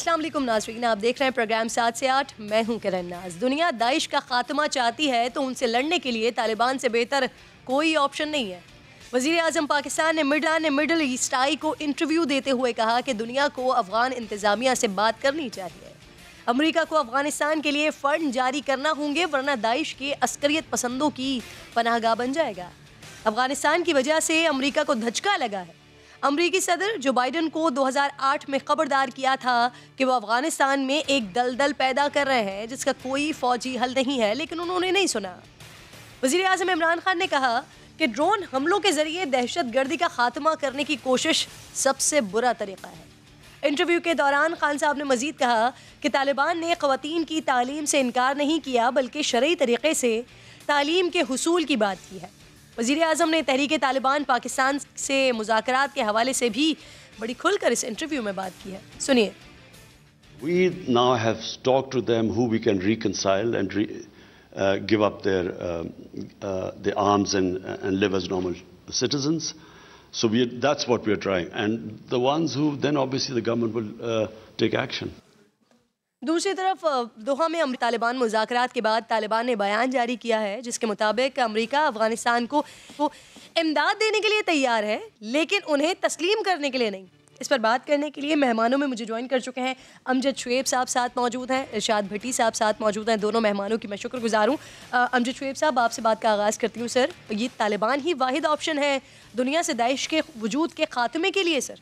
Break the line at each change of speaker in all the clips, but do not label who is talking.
असलम नाजरीन आप देख रहे हैं प्रोग्राम सात से आठ मैं हूं किरण नाज दुनिया दाइश का खात्मा चाहती है तो उनसे लड़ने के लिए तालिबान से बेहतर कोई ऑप्शन नहीं है वजीर अजम पाकिस्तान ने मिडला ने मिडल ईस्ट आई को इंटरव्यू देते हुए कहा कि दुनिया को अफगान इंतज़ामिया से बात करनी चाहिए अमरीका को अफगानिस्तान के लिए फ़ंड जारी करना होंगे वरना दाइश के अस्करियत पसंदों की पनाहगाह बन जाएगा अफगानिस्तान की वजह से अमरीका को धचका लगा है अमरीकी सदर जो बाइडन को 2008 में खबरदार किया था कि वो अफगानिस्तान में एक दलदल पैदा कर रहे हैं जिसका कोई फौजी हल नहीं है लेकिन उन्होंने नहीं सुना वजीर अजम इमरान खान ने कहा कि ड्रोन हमलों के जरिए दहशत गर्दी का खात्मा करने की कोशिश सबसे बुरा तरीका है इंटरव्यू के दौरान खान साहब ने मजीद कहा कि तालिबान ने खुतिन की तालीम से इनकार नहीं किया बल्कि शर्य तरीक़े से तालीम के हसूल की बात की है वजीर अजम ने तहरीक तालिबान पाकिस्तान से मुजाकर के हवाले से भी बड़ी खुलकर इस इंटरव्यू में बात की है सुनिए
We now have talked to them who we can reconcile and re, uh, give up their, uh, uh, the arms and, and live as normal citizens. So we that's what we are trying. And the ones who then obviously the government will uh, take action.
दूसरी तरफ दोहा में तालिबान मुजात के बाद तालिबान ने बयान जारी किया है जिसके मुताबिक अमरीका अफगानिस्तान को वो इमदाद देने के लिए तैयार है लेकिन उन्हें तस्लीम करने के लिए नहीं इस पर बात करने के लिए मेहमानों में मुझे ज्वाइन कर चुके हैं अमजद शुएब साहब साथ मौजूद हैं इरशाद भट्टी साहब साथ मौजूद हैं दोनों मेहमानों की मैं शुक्रगुजार हूँ अमजद शुएब साहब आपसे बात का आगाज़ करती हूँ सर ये तालिबान ही वाहिद ऑप्शन है दुनिया से दाइश के वजूद के खात्मे के लिए सर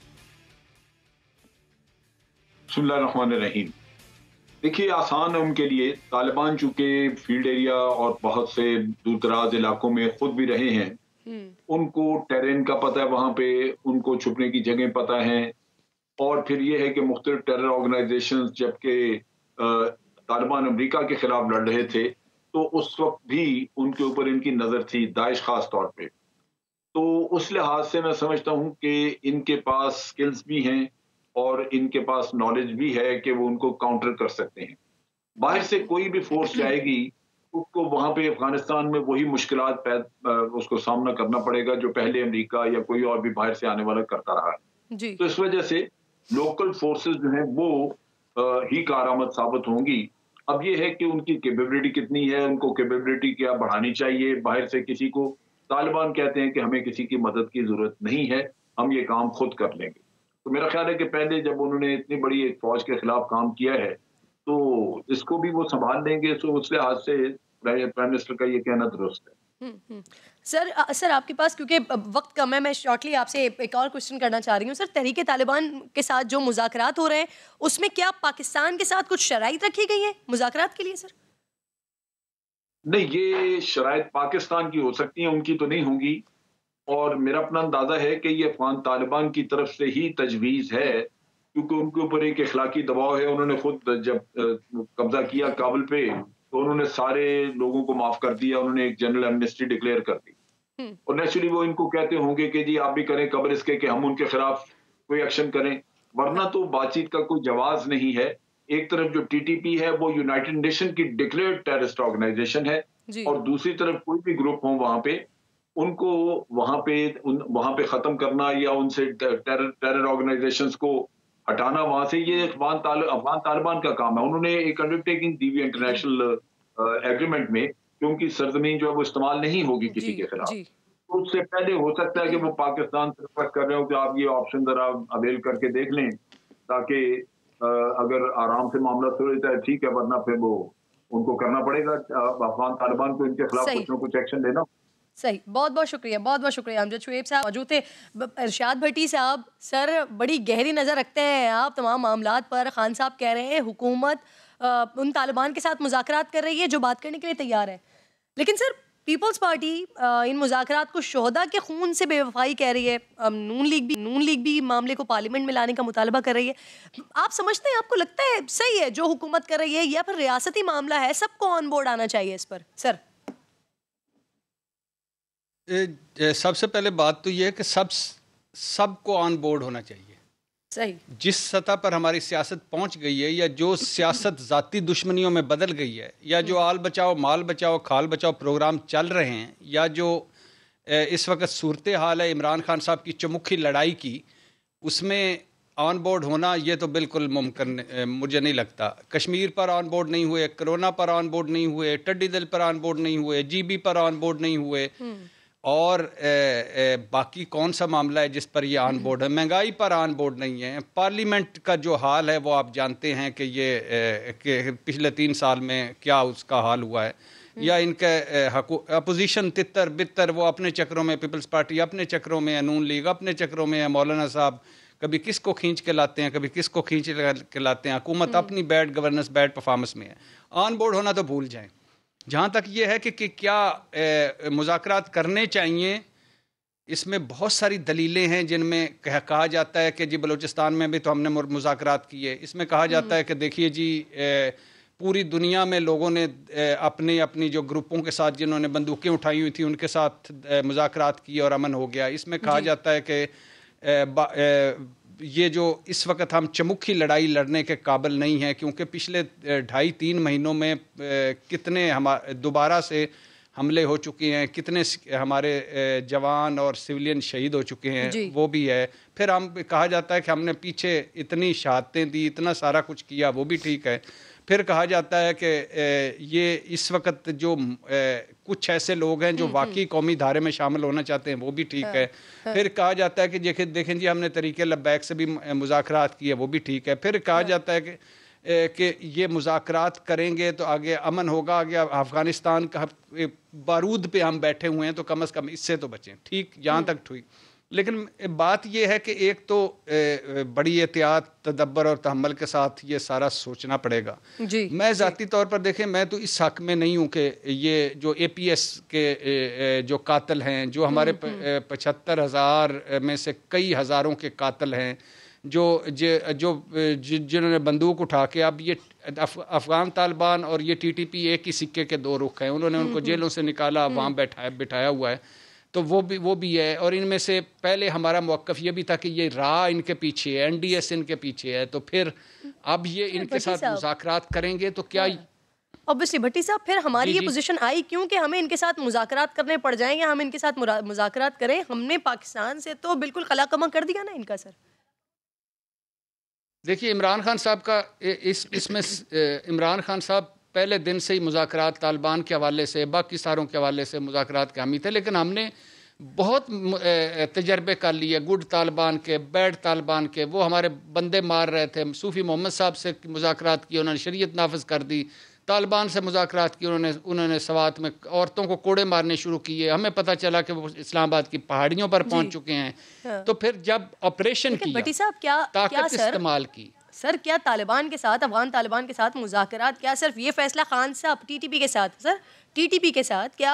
रहीम देखिए आसान है उनके लिए तालिबान चूंकि फील्ड एरिया और बहुत से दूर दराज इलाकों में खुद भी रहे हैं हम्म। उनको टेरेन का पता है वहाँ पे उनको छुपने की जगह पता है और फिर ये है कि मुख्त टेरर ऑर्गेनाइजेशन जबकि तालिबान अमरीका के खिलाफ लड़ रहे थे तो उस वक्त भी उनके ऊपर इनकी नज़र थी दाइश खास तौर पर तो उस लिहाज से मैं समझता हूँ कि इनके पास स्किल्स भी हैं और इनके पास नॉलेज भी है कि वो उनको काउंटर कर सकते हैं बाहर से कोई भी फोर्स हम्म। जाएगी उसको वहां पे अफगानिस्तान में वही मुश्किल उसको सामना करना पड़ेगा जो पहले अमेरिका या कोई और भी बाहर से आने वाला करता रहा है तो इस वजह से लोकल फोर्सेस जो हैं वो ही कारामद साबित होंगी अब ये है कि उनकी कैपेबिलिटी कितनी है उनको कैपेबिलिटी क्या बढ़ानी चाहिए बाहर से किसी को तालिबान कहते हैं कि हमें किसी की मदद की जरूरत नहीं है हम ये काम खुद कर लेंगे तो मेरा ख्याल है कि पहले जब उन्होंने इतनी बड़ी एक फौज के खिलाफ काम किया है तो इसको भी वो संभाल लेंगे तो उस लिहाज से प्राइम मिनिस्टर का ये कहना दुरुस्त
है हम्म, हम्म। सर सर आपके पास क्योंकि वक्त कम है मैं शॉर्टली आपसे एक और क्वेश्चन करना चाह रही हूँ सर तहरीक तालिबान के साथ जो मुजाकर हो रहे हैं उसमें क्या पाकिस्तान के साथ कुछ शराइ रखी गई है मुजाकर के लिए सर
नहीं ये शराय पाकिस्तान की हो सकती है उनकी तो नहीं होंगी और मेरा अपना अंदाज़ा है कि ये अफगान तालिबान की तरफ से ही तजवीज़ है क्योंकि उनके ऊपर एक अखलाकी दबाव है उन्होंने खुद जब कब्जा किया काबुल पे तो उन्होंने सारे लोगों को माफ़ कर दिया उन्होंने एक जनरल एमनेस्टी डिक्लेयर कर दी हम्म। और नेचुरली वो इनको कहते होंगे कि जी आप भी करें कबर इसके कि हम उनके खिलाफ कोई एक्शन करें वरना तो बातचीत का कोई जवाब नहीं है एक तरफ जो टीटीपी है वो यूनाइटेड नेशन की डिक्लेयर टेररिस्ट ऑर्गेनाइजेशन है और दूसरी तरफ कोई भी ग्रुप हो वहां पे उनको वहाँ पे उन वहाँ पे ख़त्म करना या उनसे टेरर ऑर्गेनाइजेशंस को हटाना वहाँ से ये अफगान ताल, अफगान तालिबान का काम है उन्होंने एक अंडरटेकिंग दी हुई इंटरनेशनल एग्रीमेंट में क्योंकि सरजमीन जो है वो इस्तेमाल नहीं होगी किसी के खिलाफ तो उससे पहले हो सकता है कि वो पाकिस्तान से रिक्वेस्ट कर रहे हो कि आप ये ऑप्शन ज़रा अवेल करके देख लें ताकि अगर आराम से मामला सुलझता है ठीक है वरना फिर वो उनको करना पड़ेगा अफगान तालिबान को इनके खिलाफ कुछ ना कुछ एक्शन लेना
सही बहुत बहुत शुक्रिया बहुत बहुत शुक्रिया जो शुएब साहब मौजूद थे इरशाद भट्टी साहब सर बड़ी गहरी नज़र रखते हैं आप तमाम मामला पर खान साहब कह रहे हैं हुकूमत आ, उन तालिबान के साथ मुजाकर कर रही है जो बात करने के लिए तैयार है लेकिन सर पीपल्स पार्टी इन मुजाकर को शहदा के खून से बेवफाई कह रही है नून लीग भी नून लीग भी मामले को पार्लियामेंट में लाने का मुतालबा कर रही है आप समझते हैं आपको लगता है सही है जो हुकूमत कर रही है या फिर रियासती मामला है सबको ऑन बोर्ड आना चाहिए इस पर सर
सबसे पहले बात तो ये है कि सब सबको ऑन बोर्ड होना चाहिए सही जिस सतह पर हमारी सियासत पहुंच गई है या जो सियासत जाति दुश्मनियों में बदल गई है या जो आल बचाओ माल बचाओ खाल बचाओ प्रोग्राम चल रहे हैं या जो इस वक्त सूरत हाल है इमरान खान साहब की चमुखी लड़ाई की उसमें ऑन बोर्ड होना ये तो बिल्कुल मुमकिन मुझे नहीं लगता कश्मीर पर ऑन बोर्ड नहीं हुए कोरोना पर ऑन बोर्ड नहीं हुए टड्डी दल पर ऑन बोर्ड नहीं हुए जीबी पर ऑन बोर्ड नहीं हुए हम्म। और ए, ए, बाकी कौन सा मामला है जिस पर ये आन बोर्ड है महंगाई पर आन बोर्ड नहीं है पार्लियामेंट का जो हाल है वो आप जानते हैं कि ये ए, के पिछले तीन साल में क्या उसका हाल हुआ है या इनके अपोजिशन तितर बितर वो अपने चक्रों में पीपल्स पार्टी अपने चक्रों में नून लीग अपने चक्रों में मौलाना साहब कभी किसको खींच के लाते हैं कभी किसको खींच के लाते हैं हुकूमत हम्म। अपनी बैड गवर्नेंस बैड परफॉर्मेंस में है ऑन बोर्ड होना तो भूल जाएं जहाँ तक ये है कि, कि क्या मुजाकर करने चाहिए इसमें बहुत सारी दलीलें हैं जिनमें कह, कहा जाता है कि जी बलूचिस्तान में भी तो हमने मुजाकर किए इसमें कहा हम्म। जाता है कि देखिए जी ए, पूरी दुनिया में लोगों ने ए, अपने अपनी जो ग्रुपों के साथ जिन्होंने बंदूकें उठाई हुई थी उनके साथ मुजाकर किए और अमन हो गया इसमें कहा जाता है कि ये जो इस वक्त हम चमुखी लड़ाई लड़ने के काबिल नहीं हैं क्योंकि पिछले ढाई तीन महीनों में कितने हम दोबारा से हमले हो चुके हैं कितने हमारे जवान और सिविलियन शहीद हो चुके हैं वो भी है फिर हम कहा जाता है कि हमने पीछे इतनी शहादतें दी इतना सारा कुछ किया वो भी ठीक है फिर कहा जाता है कि ये इस वक्त जो कुछ ऐसे लोग हैं जो हम्म, वाकई हम्म। कौमी धारे में शामिल होना चाहते हैं वो भी ठीक हाँ, है हाँ। फिर कहा जाता है कि देखें देखें जी हमने तरीके लब्बैक से भी मुजाकरात किए वो भी ठीक है फिर कहा हाँ। जाता है कि कि ये मुजाकरात करेंगे तो आगे अमन होगा आगे अफ़गानिस्तान का बारूद पे हम बैठे हुए हैं तो कम अज़ कम इससे तो बचें ठीक यहाँ हम्म। तक ठीक लेकिन बात यह है कि एक तो बड़ी एहतियात तदब्बर और तहमल के साथ ये सारा सोचना पड़ेगा जी मैं ज़ाती तौर पर देखें मैं तो इस हक में नहीं हूँ कि ये जो ए पी एस के जो कातल हैं जो हमारे हम्म, हम्म। पचहत्तर हज़ार में से कई हज़ारों के कातल हैं जो जो जिन्होंने बंदूक उठा के अब ये अफगान तालिबान और ये टी टी पी एक ही सिक्के के दो रुख हैं उन्होंने हम्म, उनको जेलों से निकाला वहाँ बैठा बिठाया हुआ है तो वो भी वो भी है और इनमें से पहले हमारा मौक़ ये भी था कि ये रा इनके पीछे है एन डी एस इनके पीछे है तो फिर अब ये इनके साथ मुजाकर करेंगे तो क्या
ऑब्वियसली हाँ। भट्टी साहब फिर हमारी ये पोजीशन आई क्योंकि हमें इनके साथ मुजाकरात करने पड़ जाएंगे हम इनके साथ मुजाकरात करें हमने पाकिस्तान से तो बिल्कुल कमा कर दिया ना इनका सर
देखिए इमरान खान साहब का इस इसमें इमरान खान साहब पहले दिन से ही मुजाकर तालिबान के हवाले से बाकी सारों के हवाले से मुजाकर के हामी थे लेकिन हमने बहुत तजर्बे कर लिए गुड तालिबान के बैड तालिबान के वो हमारे बंदे मार रहे थे सूफ़ी मोहम्मद साहब से मुजाकर की उन्होंने शरीत नाफज कर दी तालिबान से मुजाकर की उन्होंने उन्होंने सवात में औरतों को कोड़े मारने शुरू किए हमें पता चला कि वो इस्लामाबाद की पहाड़ियों पर पहुंच चुके हैं हाँ। तो फिर जब ऑपरेशन की
ताकत इस्तेमाल की सर क्या तालिबान के साथ अफगान तालिबान के साथ मुजात क्या सिर्फ ये फैसला खान साहब टीटीपी के साथ सर टीटीपी के साथ क्या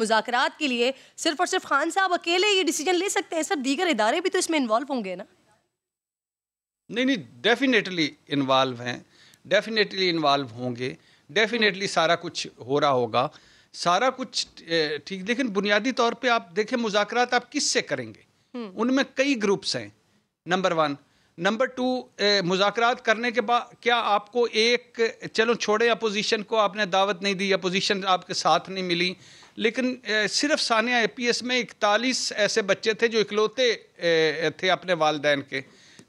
मुजाकरात के लिए सिर्फ और सिर्फ खान साहब अकेले ये डिसीजन ले सकते हैं सर दीगर इदारे भी तो इसमें इन्वॉल्व होंगे ना
नहीं नहीं डेफिनेटली इन्वॉल्व हैं डेफिनेटली इन्वॉल्व होंगे डेफिनेटली सारा कुछ हो रहा होगा सारा कुछ ठीक लेकिन बुनियादी तौर पर आप देखें मुजाकर आप किस से करेंगे हम्म। उनमें कई ग्रुप्स हैं नंबर वन नंबर टू मुजाकर करने के बाद क्या आपको एक चलो छोड़े अपोजिशन को आपने दावत नहीं दी अपोजिशन आपके साथ नहीं मिली लेकिन सिर्फ सानिया ए पी एस में इकतालीस ऐसे बच्चे थे जो इकलौते थे अपने वालदेन के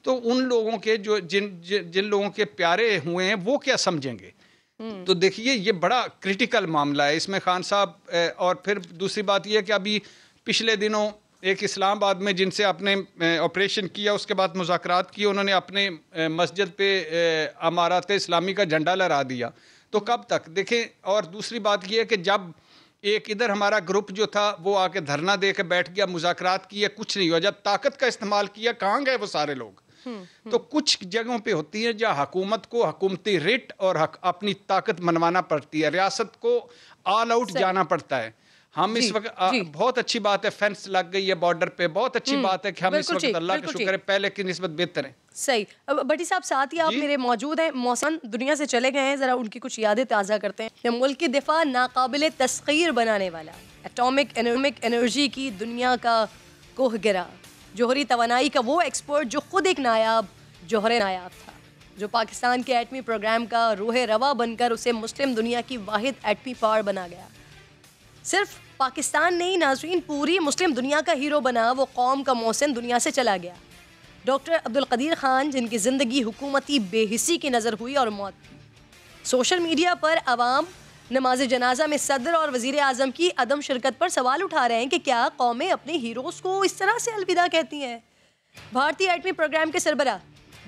तो उन लोगों के जो जिन जिन लोगों के प्यारे हुए हैं वो क्या समझेंगे हम्म। तो देखिए ये बड़ा क्रिटिकल मामला है इसमें खान साहब और फिर दूसरी बात यह कि अभी पिछले दिनों एक इस्लामाबाद में जिनसे आपने ऑपरेशन किया उसके बाद मुजाकर किए उन्होंने अपने मस्जिद पे अमारात इस्लामी का झंडा लहरा दिया तो कब तक देखें और दूसरी बात यह है कि जब एक इधर हमारा ग्रुप जो था वो आके धरना दे के बैठ गया मुजाकर किया कुछ नहीं हुआ जब ताकत का इस्तेमाल किया कहाँ गए वो सारे लोग हम्म, हम्म। तो कुछ जगहों पे होती है जहाँ हकूमत को हकूमती रिट और हक, अपनी ताकत मनवाना पड़ती है रियासत को ऑल आउट जाना पड़ता है हम इस वक्त बहुत अच्छी बात है फेंस लग गई है बॉर्डर पे बहुत अच्छी हम्म, बात है कि हम इस वक्त अल्लाह का शुक्र है पहले की नस्बत बेहतर है
सही बटी साहब साथ ही आप मेरे मौजूद हैं मौसम दुनिया से चले गए हैं ज़रा उनकी कुछ यादें ताज़ा करते हैं मुल्क की दिफा नाकबिल तस्खीर बनाने वाला एटॉमिक एनोमिक एनर्जी की दुनिया का कोह गिरा जोहरी तवानाई का वो एक्सपर्ट जो ख़ुद एक नायाब जोहर नायाब था जो पाकिस्तान के एटमी प्रोग्राम का रूह रवा बनकर उसे मुस्लिम दुनिया की वाहिद एटमी पावर बना गया सिर्फ पाकिस्तान ने ही नाजरीन पूरी मुस्लिम दुनिया का हीरो बना वो कौम का मौसन दुनिया से चला गया डॉक्टर अब्दुल कदीर ख़ान जिनकी ज़िंदगी हुकूमती बेहिसी की नज़र हुई और मौत सोशल मीडिया पर आवाम नमाज जनाजा में सदर और वजीर अजम की अदम शिरकत पर सवाल उठा रहे हैं कि क्या कौमें अपने हीरोज़ को इस तरह से अलविदा कहती हैं भारतीय एटमी प्रोग्राम के सरबरा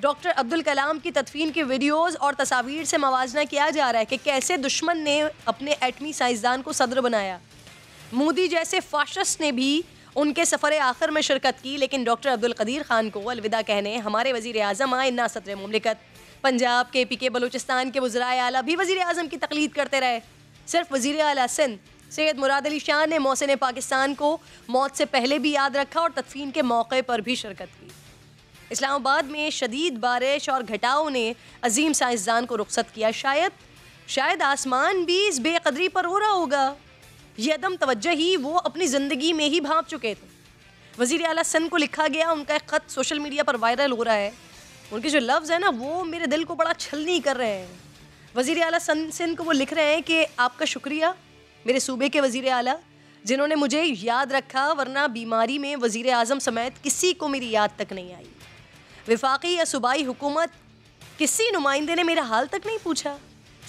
डॉक्टर अब्दुल कलाम की तदफीन के वीडियोस और तस्वीर से मवाजना किया जा रहा है कि कैसे दुश्मन ने अपने एटमी साइंसदान को सदर बनाया मोदी जैसे फाशस ने भी उनके सफ़र आखिर में शिरकत की लेकिन डॉक्टर अब्दुल कदीर खान को अलविदा कहने हमारे वजीर अजम आए ना सदर ममलिकत पंजाब के पी के बलूचिस्तान के वज़राय अला भी वजी अजम की तकलीद करते रहे सिर्फ वजीर अला सिंध सैयद मुराद अली शाह ने मौसन पाकिस्तान को मौत से पहले भी याद रखा और तदफीन के मौके पर भी शिरकत की इस्लामाबाद में शदीद बारिश और घटाओं ने अजीम साइंसदान को रुखसत किया शायद शायद आसमान भी इस बेकदरी पर हो रहा होगा ये अदम तवज्जो ही वो अपनी ज़िंदगी में ही भाप चुके थे वज़ी अला सन को लिखा गया उनका एक ख़त सोशल मीडिया पर वायरल हो रहा है उनके जो लफ्ज़ हैं ना वो मेरे दिल को बड़ा छलनी कर रहे हैं वज़ी अला सन सिंध को वो लिख रहे हैं कि आपका शुक्रिया मेरे सूबे के वज़ी अला जिन्होंने मुझे याद रखा वरना बीमारी में वज़ी अजम समेत किसी को मेरी याद तक नहीं आई विफाक़ी या सूबाई हुकूमत किसी नुमाइंदे ने मेरा हाल तक नहीं पूछा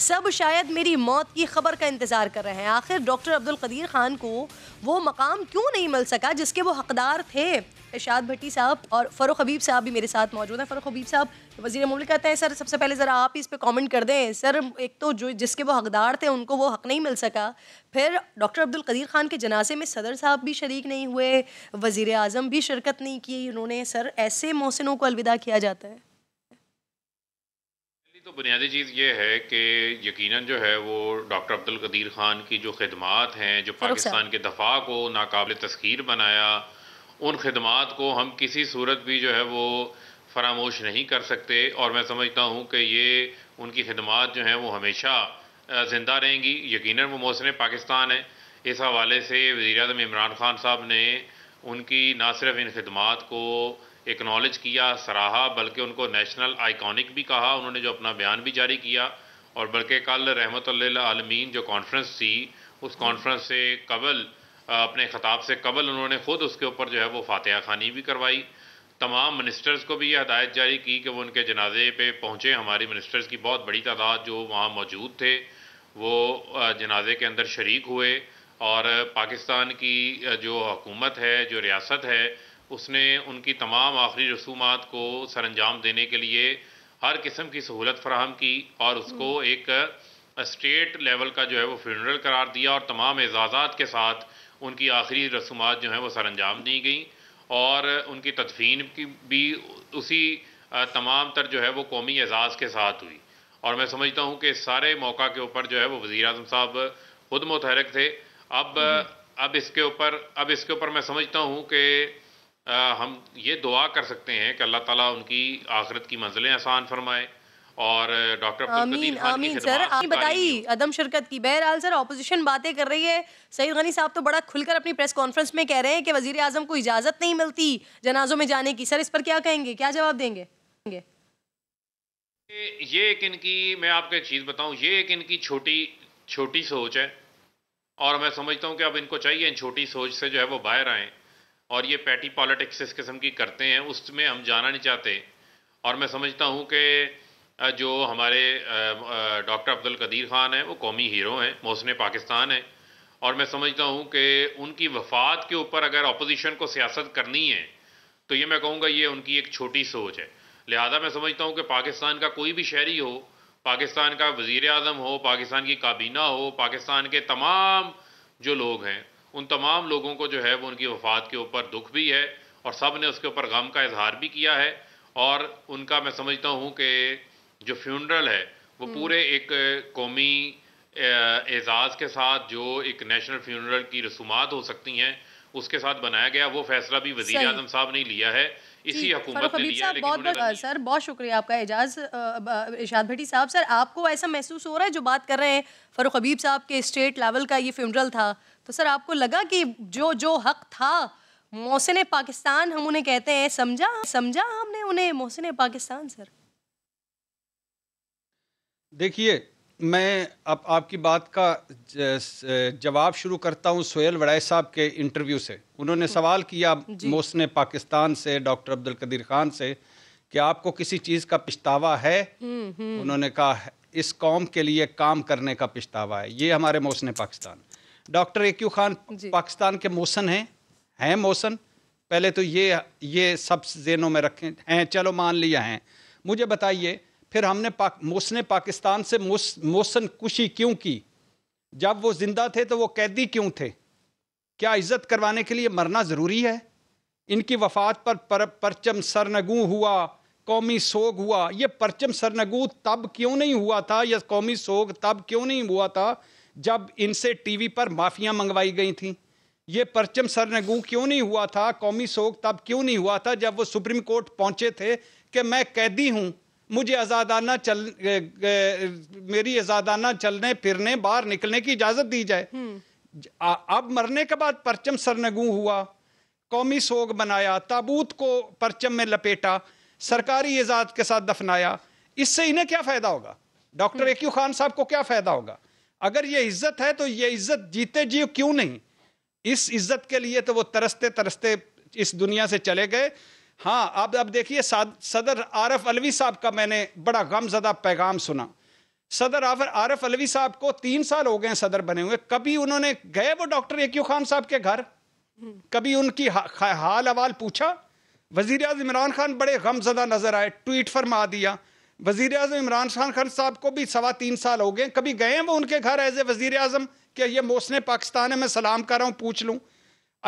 सब शायद मेरी मौत की खबर का इंतज़ार कर रहे हैं आखिर डॉक्टर अब्दुल कदीर ख़ान को वो मकाम क्यों नहीं मिल सका जिसके वो हकदार थे इशाद भट्टी साहब और फ़रुख हबीब साहब भी मेरे साथ मौजूद हैं फ़रुख हबीब साहब वजी कहते हैं सर सबसे पहले ज़रा आप इस पर कॉमेंट कर दें सर एक तो जो जिसके वो हकदार थे उनको वो हक नहीं मिल सका फिर डॉक्टर अब्दुल कदीर ख़ान के जनाजे में सदर साहब भी शरीक नहीं हुए वज़ी अजम भी शिरकत नहीं की उन्होंने सर ऐसे मोहसिनों को अलविदा किया जाता है
तो बुनियादी चीज़ ये है कि यकीनन जो है वो डॉक्टर अब्दुल कदीर ख़ान की जो खदमात हैं जो पाकिस्तान के दफ़ा को नाकबिल तस्खीर बनाया उन खदमात को हम किसी सूरत भी जो है वो फरामोश नहीं कर सकते और मैं समझता हूँ कि ये उनकी खदमात जो हैं वो हमेशा ज़िंदा रहेंगी यकीन वो मौसम पाकिस्तान है इस हवाले से वजी अजम इमरान खान साहब ने उनकी ना सिर्फ इन खदमात को एक्नॉलेज किया सराहा बल्कि उनको नेशनल आइकॉनिक भी कहा उन्होंने जो अपना बयान भी जारी किया और बल्कि कल रहमत आलमीन जो कॉन्फ्रेंस थी उस कॉन्फ्रेंस से कबल अपने ख़ताब से कबल उन्होंने ख़ुद उसके ऊपर जो है वो फातह खानी भी करवाई तमाम मिनिस्टर्स को भी यह हदायत जारी की कि वो उनके जनाजे पे पहुँचे हमारी मिनिस्टर्स की बहुत बड़ी तादाद जो वहाँ मौजूद थे वो जनाजे के अंदर शरीक हुए और पाकिस्तान की जो हुकूमत है जो रियासत है उसने उनकी तमाम आखिरी रसूमात को सर अंजाम देने के लिए हर किस्म की सहूलत फराहम की और उसको हम्म। एक स्टेट लेवल का जो है वो फ्यूनरल करार दिया और तमाम एजाज़ात के साथ उनकी आखिरी रसूमात जो हैं वो सर अंजाम दी गई और उनकी तदफीन की भी उसी तमाम तर जो है वो कौमी एजाज़ के साथ हुई और मैं समझता हूँ कि सारे मौका के ऊपर जो है वो वज़ी अजम साहब ख़ुद मुतहरक थे अब हम्म। अब इसके ऊपर अब इसके ऊपर मैं समझता हूँ कि हम ये दुआ कर सकते हैं कि अल्लाह ताला उनकी आखिरत की मंजिलें आसान फरमाए और डॉक्टर आमीन आमीन सर आपने बताई
अदम शिरकत की बहरहाल सर ऑपोजिशन बातें कर रही है सईद गनी साहब तो बड़ा खुलकर अपनी प्रेस कॉन्फ्रेंस में कह रहे हैं कि वजीर आजम को इजाज़त नहीं मिलती जनाजों में जाने की सर इस पर क्या कहेंगे क्या जवाब देंगे
ये एक इनकी मैं आपको एक चीज़ बताऊँ ये एक इनकी छोटी छोटी सोच है और मैं समझता हूँ कि अब इनको चाहिए इन छोटी सोच से जो है वो बाहर आएँ और ये पैटी पॉलिटिक्स इस किस्म की करते हैं उसमें हम जाना नहीं चाहते और मैं समझता हूँ कि जो हमारे डॉक्टर अब्दुल कदीर ख़ान हैं वो कौमी हीरो हैं मोसन पाकिस्तान हैं और मैं समझता हूँ कि उनकी वफात के ऊपर अगर अपोजिशन को सियासत करनी है तो ये मैं कहूँगा ये उनकी एक छोटी सोच है लिहाजा मैं समझता हूँ कि पाकिस्तान का कोई भी शहरी हो पाकिस्तान का वज़ी अजम हो पाकिस्तान की काबीना हो पाकिस्तान के तमाम जो लोग हैं उन तमाम लोगों को जो है वो उनकी वफात के ऊपर दुख भी है और सब ने उसके ऊपर गम का इजहार भी किया है और उनका मैं समझता हूँ कि जो फ्यूनरल है वो हम्म। पूरे एक कौमी एजाज़ के साथ जो एक नेशनल फ्यूनरल की रसूमात हो सकती हैं उसके साथ बनाया गया वो फैसला भी वजी अजम साहब ने लिया है इसी ने लिया लेकिन बहुत बहुत
सर बहुत शुक्रिया आपका एजाज इशाद भट्टी साहब सर आपको ऐसा महसूस हो रहा है जो बात कर रहे हैं फरुख हबीब साहब के स्टेट लेवल का ये फ्यूनरल था तो सर आपको लगा कि जो जो हक था मोहसिन पाकिस्तान हम उन्हें कहते हैं समझा समझा हमने उन्हें मोहसिन पाकिस्तान सर
देखिए मैं अब आपकी बात का जवाब शुरू करता हूँ सोहेल वड़ाई साहब के इंटरव्यू से उन्होंने सवाल किया मोहसिन पाकिस्तान से डॉक्टर अब्दुल कदीर खान से कि आपको किसी चीज़ का पछतावा है हम्म, हम्म। उन्होंने कहा इस कौम के लिए काम करने का पछतावा है ये हमारे Mohsin Pakistan doctor A Q Khan Pakistan के मोसन हैं हैं मोसन पहले तो ये ये सब जेनों में रखें हैं चलो मान लिया हैं मुझे बताइए फिर हमने पाक मोसन पाकिस्तान से मोस, मोसन कुशी क्यों की जब वो जिंदा थे तो वो कैदी क्यों थे क्या इज्जत करवाने के लिए मरना ज़रूरी है इनकी वफात पर, पर परचम सरनगू हुआ कौमी सोग हुआ ये परचम सरनगू तब क्यों नहीं हुआ था या कौमी सोग तब क्यों नहीं हुआ था जब इनसे टीवी पर माफियां मंगवाई गई थी ये परचम सरनगू क्यों नहीं हुआ था कौमी शोक तब क्यों नहीं हुआ था जब वो सुप्रीम कोर्ट पहुंचे थे कि मैं कैदी हूं मुझे आज़ादाना चल ए, ए, मेरी आज़ादाना चलने फिरने बाहर निकलने की इजाज़त दी जाए
हम्म।
अब मरने के बाद परचम सरनगू हुआ कौमी सोग बनाया ताबूत को परचम में लपेटा सरकारी एजाद के साथ दफनाया इससे इन्हें क्या फ़ायदा होगा डॉक्टर हम्म। ए क्यू खान साहब को क्या फ़ायदा होगा अगर ये इज्जत है तो ये इज्जत जीते जी क्यों नहीं इस इज्जत के लिए तो वो तरसते तरसते इस दुनिया से चले गए हाँ अब अब देखिए सदर आरफ अलवी साहब का मैंने बड़ा गमजदा पैगाम सुना सदर आफर आरफ अलवी साहब को तीन साल हो गए हैं सदर बने हुए कभी उन्होंने गए वो डॉक्टर ए खान साहब के घर कभी उनकी हा, हाल अवाल पूछा वजीर अजम इमरान खान बड़े गमजदा नजर आए ट्वीट फरमा दिया वजीर अजम इमरान खान खान साहब को भी सवा तीन साल हो गए कभी गए हैं वो उनके घर एज ए वजीर अजम कि ये मोसने पाकिस्तान है मैं सलाम कर रहा हूँ पूछ लूँ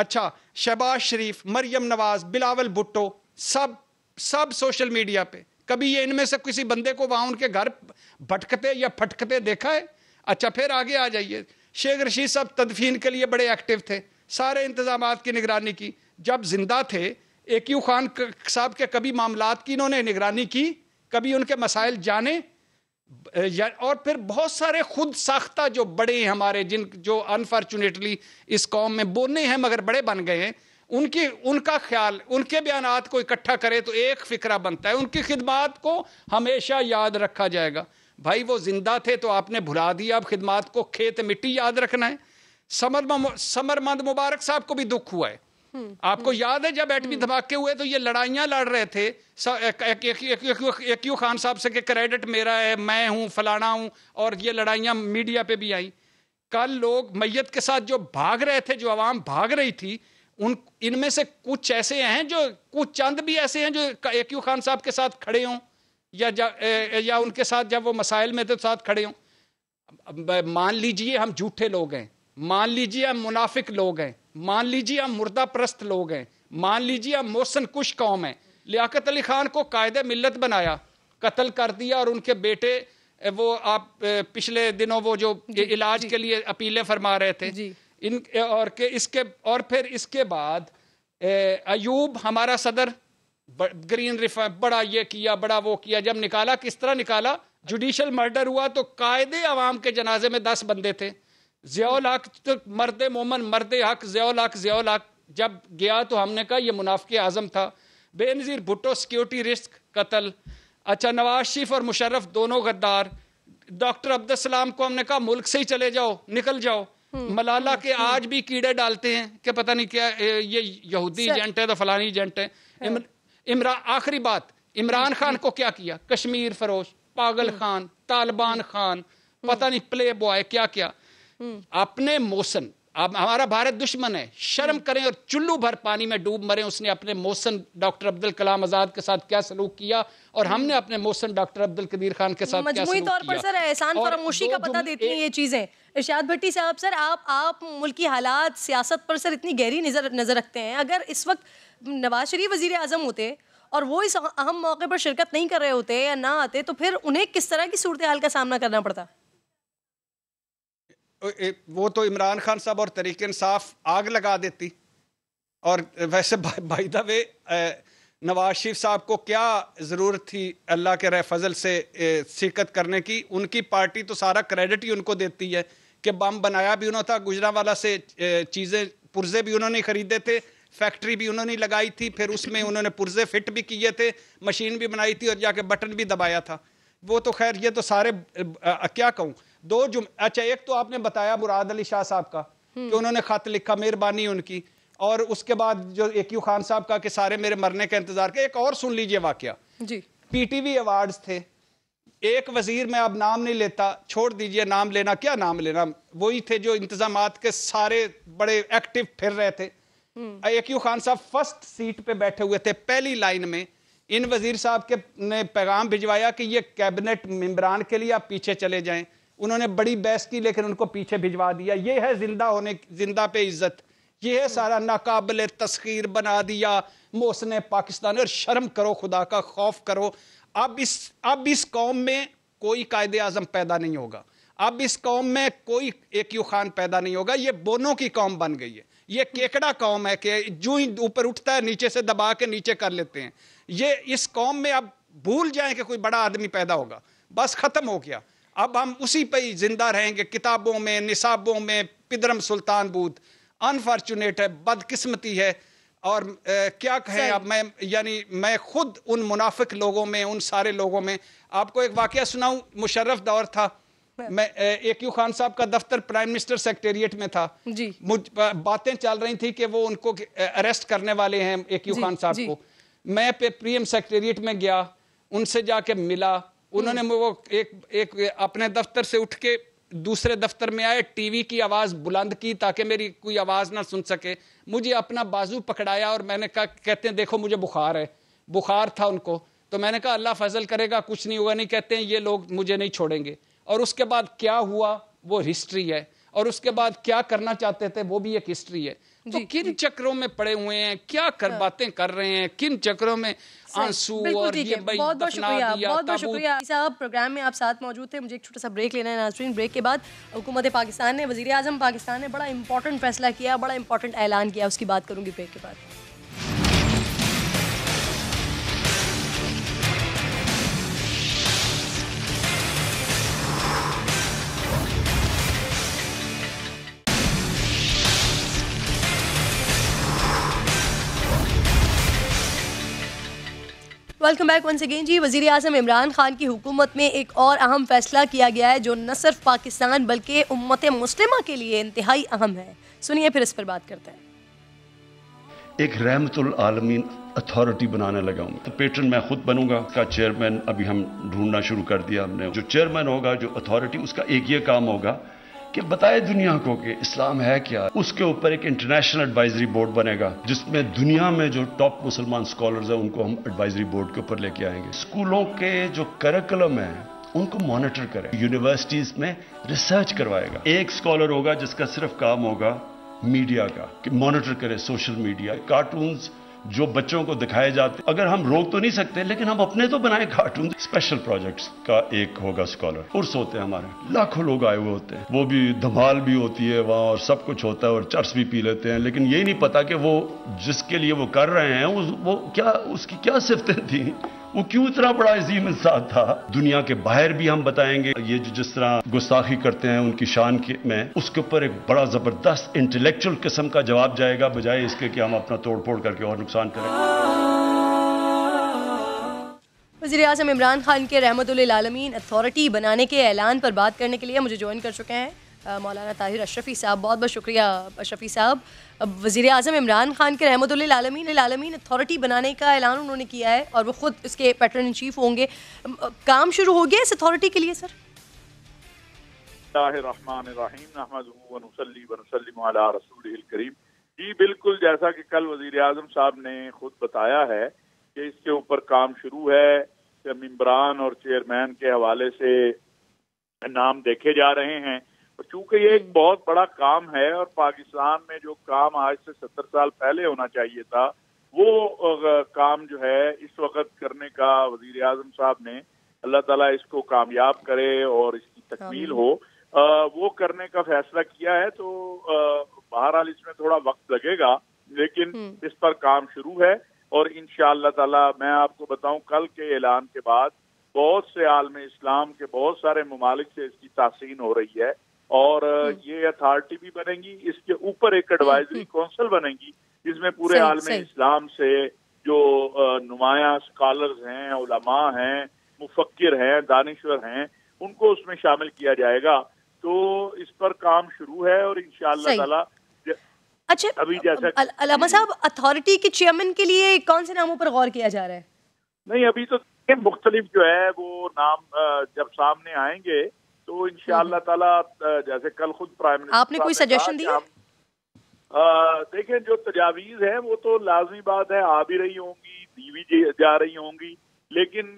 अच्छा शहबाज शरीफ मरियम नवाज बिलावल भुट्टो सब सब सोशल मीडिया पे कभी ये इनमें से किसी बंदे को वहाँ उनके घर भटकते या फटकते देखा है अच्छा फिर आगे आ जाइए शेख रशीद साहब तदफीन के लिए बड़े एक्टिव थे सारे इंतजाम की निगरानी की जब जिंदा थे ए क्यू खान साहब के कभी मामला की इन्होंने निगरानी की कभी उनके मसाइल जाने और फिर बहुत सारे खुद साख्ता जो बड़े हैं हमारे जिन जो अनफॉर्चुनेटली इस कौम में बोने हैं मगर बड़े बन गए हैं उनकी उनका ख्याल उनके बयान को इकट्ठा करें तो एक फिक्रा बनता है उनकी खिदमत को हमेशा याद रखा जाएगा भाई वो जिंदा थे तो आपने भुला दिया अब खिदमत को खेत मिट्टी याद रखना है समर समरमंद मुबारक साहब को भी दुख हुआ है हम्म, आपको हम्म, याद है जब एटमी हम्म। धमाके हुए तो ये लड़ाइयां लड़ रहे थे एक यू खान साहब से कि क्रेडिट मेरा है मैं हूं फलाना हूं और ये लड़ाइया मीडिया पे भी आई कल लोग मैयत के साथ जो भाग रहे थे जो आवाम भाग रही थी उन इनमें से कुछ ऐसे हैं जो कुछ चंद भी ऐसे हैं जो एक यू खान साहब के साथ खड़े हों या जा, या उनके साथ जब वो मसाइल में थे तो साथ खड़े हों मान लीजिए हम झूठे लोग हैं मान लीजिए हम मुनाफिक लोग हैं मान लीजिए आप मुर्दा प्रस्त लोग हैं मान लीजिए आप मोसन कुश कौम है लियाकत अली खान को कायद मिलत बनाया कत्ल कर दिया और उनके बेटे वो आप पिछले दिनों वो जो इलाज के लिए अपीलें फरमा रहे थे इन और के इसके और फिर इसके बाद अयूब हमारा सदर ग्रीन रिफॉर्म बड़ा ये किया बड़ा वो किया जब निकाला किस तरह निकाला जुडिशल मर्डर हुआ तो कायदे आवाम के जनाजे में दस बंदे थे ज़ियाल तो हक तो मर्द मोमन मर्द हक ज़ियाल हक ज़ियाल हक जब गया तो हमने कहा यह मुनाफ़ आज़म था बेनज़ीर भुट्टो सिक्योरिटी रिस्क कत्ल अच्छा नवाज शरीफ और मुशर्रफ दोनों गद्दार डॉक्टर अब्दुलसलाम को हमने कहा मुल्क से ही चले जाओ निकल जाओ हम्म। मलाला के हम्म। आज भी कीड़े डालते हैं कि पता नहीं क्या ये यहूदी एजेंट है तो फलानी एजेंट है हाँ। इमरान आखिरी बात इमरान खान हम्म। को क्या किया कश्मीर फरोश पागल खान तालिबान खान पता नहीं प्ले बॉय क्या क्या हम्म। अपने मोशन अब हमारा भारत दुश्मन है शर्म हम्म। करें और चुल्लू भर पानी में डूब मरे उसने अपने मोशन डॉक्टर अब्दुल कलाम आजाद के साथ क्या सलूक किया और हम्म। हमने अपने मोशन डॉक्टर अब्दुल कबीर खान के साथ क्या तौर पर सर
एहसान फरामोशी का पता देती हैं ये चीजें इर्शाद भट्टी साहब सर आप आप मुल्की हालात सियासत पर सर इतनी गहरी नजर नजर रखते हैं अगर इस वक्त नवाज शरीफ वजीर आजम होते और वो इस अहम मौके पर शिरकत नहीं कर रहे होते या ना आते तो फिर उन्हें किस तरह की सूरत हाल का सामना करना पड़ता
वो तो इमरान खान साहब और तरीक इंसाफ आग लगा देती और वैसे भाई दावे नवाज शरीफ साहब को क्या ज़रूरत थी अल्लाह के फज़ल से शिरकत करने की उनकी पार्टी तो सारा क्रेडिट ही उनको देती है कि बम बनाया भी उन्होंने था गुजरा वाला से चीज़ें पुर्जे भी उन्होंने ख़रीदे थे फैक्ट्री भी उन्होंने लगाई थी फिर उसमें उन्होंने पुर्जे फिट भी किए थे मशीन भी बनाई थी और जाके बटन भी दबाया था वो तो खैर ये तो सारे आ, आ, क्या कहूँ दो जुम अच्छा एक तो आपने बताया मुराद अली शाह साहब का कि हम्म। उन्होंने खत लिखा मेहरबानी उनकी और उसके बाद जो ए क्यू खान साहब का कि सारे मेरे मरने का इंतजार के एक और सुन लीजिए वाक्य जी पीटीवी अवार्ड्स थे एक वजीर मैं अब नाम नहीं लेता छोड़ दीजिए नाम लेना क्या नाम लेना वही थे जो इंतजाम के सारे बड़े एक्टिव फिर रहे थे ए हम्म। क्यू खान साहब फर्स्ट सीट पे बैठे हुए थे पहली लाइन में इन वजीर साहब के ने पैगाम भिजवाया कि ये कैबिनेट मेम्बरान के लिए आप पीछे चले जाएं उन्होंने बड़ी बहस की लेकिन उनको पीछे भिजवा दिया ये है जिंदा होने जिंदा पे इज्जत ये है सारा नाकाबिल तस्खीर बना दिया मोहसन पाकिस्तान और शर्म करो खुदा का खौफ करो अब इस अब इस कौम में कोई कायद अजम पैदा नहीं होगा अब इस कौम में कोई एक यू खान पैदा नहीं होगा ये बोनों की कौम बन गई है ये केकड़ा कौम है कि जू ही ऊपर उठता है नीचे से दबा के नीचे कर लेते हैं ये इस कौम में अब भूल जाए कि कोई बड़ा आदमी पैदा होगा बस खत्म हो गया अब हम उसी पे ही जिंदा रहेंगे किताबों में निसाबों में पिदरम सुल्तान बूद अनफॉर्चुनेट है बदकिस्मती है और ए, क्या कहें अब मैं यानी मैं खुद उन मुनाफिक लोगों में उन सारे लोगों में आपको एक वाक़ सुनाऊं मुशर्रफ दौर था हाँ। मैं एक यू खान साहब का दफ्तर प्राइम मिनिस्टर सेक्रेटेरिएट में था जी मुझ बातें चल रही थी कि वो उनको अरेस्ट करने वाले हैं एक यू खान साहब को मैं पे प्रीएम सेक्रेटेरिएट में गया उनसे जाके मिला उन्होंने हम्म। वो एक एक अपने दफ्तर से उठ के दूसरे दफ्तर में आए टीवी की आवाज बुलंद की ताकि मेरी कोई आवाज ना सुन सके मुझे अपना बाजू पकड़ाया और मैंने कहा कहते हैं देखो मुझे बुखार है बुखार था उनको तो मैंने कहा अल्लाह फजल करेगा कुछ नहीं हुआ नहीं कहते हैं ये लोग मुझे नहीं छोड़ेंगे और उसके बाद क्या हुआ वो हिस्ट्री है और उसके बाद क्या करना चाहते थे वो भी एक हिस्ट्री है तो किन चक्रों में पड़े हुए हैं क्या कर हाँ। बातें कर रहे हैं किन चक्रों में बहुत बहुत शुक्रिया बहुत बहुत शुक्रिया
साहब प्रोग्राम में आप साथ मौजूद मुझे एक छोटा सा ब्रेक लेना है नाजरीन ब्रेक के बाद हुकूमत पाकिस्तान ने वजी अजम पाकिस्तान ने बड़ा इंपॉर्टेंट फैसला किया बड़ा इंपॉर्टेंट ऐलान किया उसकी बात करूंगी ब्रेक के बाद वेलकम बैक वंस अगेन जी वज़ी अजम इमरान खान की हुकूमत में एक और अहम फ़ैसला किया गया है जो न सिर्फ पाकिस्तान बल्कि उम्मत मुस्लिमा के लिए इंतहाई अहम है सुनिए फिर इस पर बात करते हैं
एक रहमतमी अथॉरिटी बनाने लगा हूँ तो पेटर्न मैं खुद बनूंगा का चेयरमैन अभी हम ढूंढना शुरू कर दिया हमने जो चेयरमैन होगा जो अथॉरिटी उसका एक ये काम होगा कि बताए दुनिया को कि इस्लाम है क्या उसके ऊपर एक इंटरनेशनल एडवाइजरी बोर्ड बनेगा जिसमें दुनिया में जो टॉप मुसलमान स्कॉलर्स हैं उनको हम एडवाइजरी बोर्ड के ऊपर लेके आएंगे स्कूलों के जो करिकुलम है उनको मॉनिटर करें यूनिवर्सिटीज में रिसर्च करवाएगा एक स्कॉलर होगा जिसका सिर्फ काम होगा मीडिया का कि मॉनिटर करे सोशल मीडिया कार्टून्स जो बच्चों को दिखाए जाते अगर हम रोक तो नहीं सकते लेकिन हम अपने तो बनाए कार्टून स्पेशल प्रोजेक्ट्स का एक होगा स्कॉलर उर्स होते हैं हमारे लाखों लोग आए हुए होते हैं वो भी धमाल भी होती है वहाँ और सब कुछ होता है और चर्च भी पी लेते हैं लेकिन ये नहीं पता कि वो जिसके लिए वो कर रहे हैं उस, वो क्या उसकी क्या सिफतें थी वो क्यों इतना बड़ा अजीम इंसान था दुनिया के बाहर भी हम बताएंगे ये जो जिस तरह गुस्ताखी करते हैं उनकी शान के में उसके ऊपर एक बड़ा जबरदस्त इंटेलेक्चुअल किस्म का जवाब जाएगा बजाय इसके कि हम अपना तोड़ फोड़ करके और नुकसान करें
वजी अजम इमरान खान के रहमतमीन अथॉरिटी बनाने के ऐलान पर बात करने के लिए मुझे ज्वाइन कर चुके हैं मौलाना ताहिर अशरफी साहब बहुत बहुत शुक्रिया अशरफी साहब वज़ी अजम इमरान खान के रहमत आलमीन अथॉरिटी बनाने का ऐलान उन्होंने किया है और वो ख़ुद इसके पैटर्न इन चीफ होंगे काम शुरू हो गया इस अथॉरिटी के लिए सर
रहीम जी बिल्कुल जैसा कि कल वजीर आजम साहब ने खुद बताया है कि इसके ऊपर काम शुरू है हम इमरान और चेयरमैन के हवाले से नाम देखे जा रहे हैं और चूंकि ये एक बहुत बड़ा काम है और पाकिस्तान में जो काम आज से सत्तर साल पहले होना चाहिए था वो काम जो है इस वक्त करने का वजीर आजम साहब ने अल्लाह ताला इसको कामयाब करे और इसकी तकमील हो वो करने का फैसला किया है तो बहरहाल इसमें थोड़ा वक्त लगेगा लेकिन हम्म। इस पर काम शुरू है और इन ताला मैं आपको बताऊं कल के ऐलान के बाद बहुत से आलम इस्लाम के बहुत सारे ममालिक से इसकी तासीन हो रही है और हम्म। ये अथॉरिटी भी बनेगी इसके ऊपर एक एडवाइजरी काउंसिल बनेगी जिसमें पूरे आलम इस्लाम से जो नुमाया स्कॉलर्स हैं उलमा हैं मुफक्र हैं दानश्वर हैं उनको उसमें शामिल किया जाएगा तो इस पर काम शुरू है और इन अच्छा अभी जैसा
साहब अथॉरिटी के चेयरमैन के लिए कौन से नामों पर गौर किया जा रहा है
नहीं अभी तो मुख्तलिफ जो है वो नाम जब सामने आएंगे तो इन हम्म। ताला जैसे कल खुद प्राइम मिनिस्टर आपने कोई सजेशन दिया देखें जो तजावीज है वो तो लाजमी बात है आ भी रही होंगी दी भी जा रही होंगी लेकिन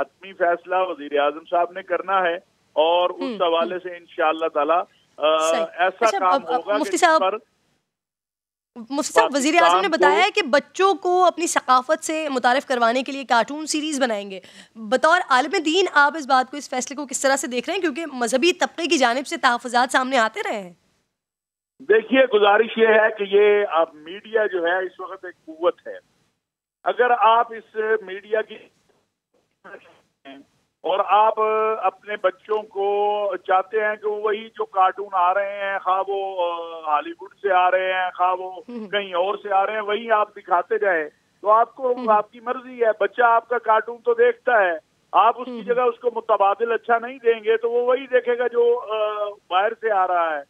हतमी फैसला वजीर आजम साहब ने करना है और उस हम्म, हवाले हम्म। से इन ताला ऐसा अच्छा, काम होगा मुफ्ती साहब
मुफ्ती साहब वजी अजम ने बताया कि बच्चों को अपनी सकाफत से मुतारफ करवाने के लिए कार्टून सीरीज़ बनाएंगे बतौर आलम दीन आप इस बात को इस फैसले को किस तरह से देख रहे हैं क्योंकि मजहबी तबके की जानब से तहफात सामने आते रहे हैं
देखिए गुजारिश ये है कि ये आप मीडिया जो है इस वक्त एक कुत है अगर आप इस मीडिया की और आप अपने बच्चों को चाहते हैं कि वही जो कार्टून आ रहे हैं खा वो हॉलीवुड से आ रहे हैं खा वो हम्म, हम्म। कहीं और से आ रहे हैं वही आप दिखाते जाए तो आपको हम्म। आपकी मर्जी है बच्चा आपका कार्टून तो देखता है आप उसकी जगह उसको मुतबादल अच्छा नहीं देंगे तो वो वही देखेगा जो बाहर से आ रहा है